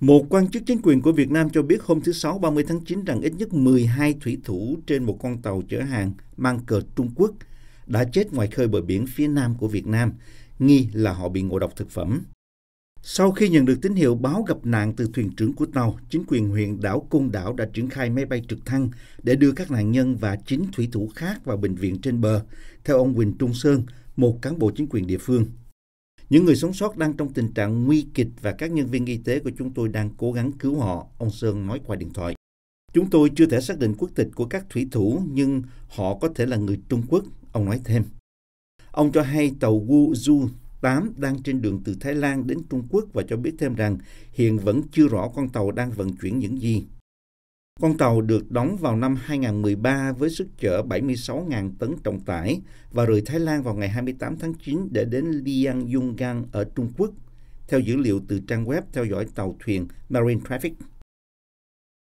Một quan chức chính quyền của Việt Nam cho biết hôm thứ Sáu 30 tháng 9 rằng ít nhất 12 thủy thủ trên một con tàu chở hàng mang cờ Trung Quốc đã chết ngoài khơi bờ biển phía nam của Việt Nam, nghi là họ bị ngộ độc thực phẩm. Sau khi nhận được tín hiệu báo gặp nạn từ thuyền trưởng của tàu, chính quyền huyện đảo Côn Đảo đã triển khai máy bay trực thăng để đưa các nạn nhân và chín thủy thủ khác vào bệnh viện trên bờ, theo ông Quỳnh Trung Sơn, một cán bộ chính quyền địa phương. Những người sống sót đang trong tình trạng nguy kịch và các nhân viên y tế của chúng tôi đang cố gắng cứu họ, ông Sơn nói qua điện thoại. Chúng tôi chưa thể xác định quốc tịch của các thủy thủ nhưng họ có thể là người Trung Quốc, ông nói thêm. Ông cho hay tàu Wu Zhu 8 đang trên đường từ Thái Lan đến Trung Quốc và cho biết thêm rằng hiện vẫn chưa rõ con tàu đang vận chuyển những gì. Con tàu được đóng vào năm 2013 với sức chở 76.000 tấn trọng tải và rời Thái Lan vào ngày 28 tháng 9 để đến Liang Yungang ở Trung Quốc, theo dữ liệu từ trang web theo dõi tàu thuyền Marine Traffic.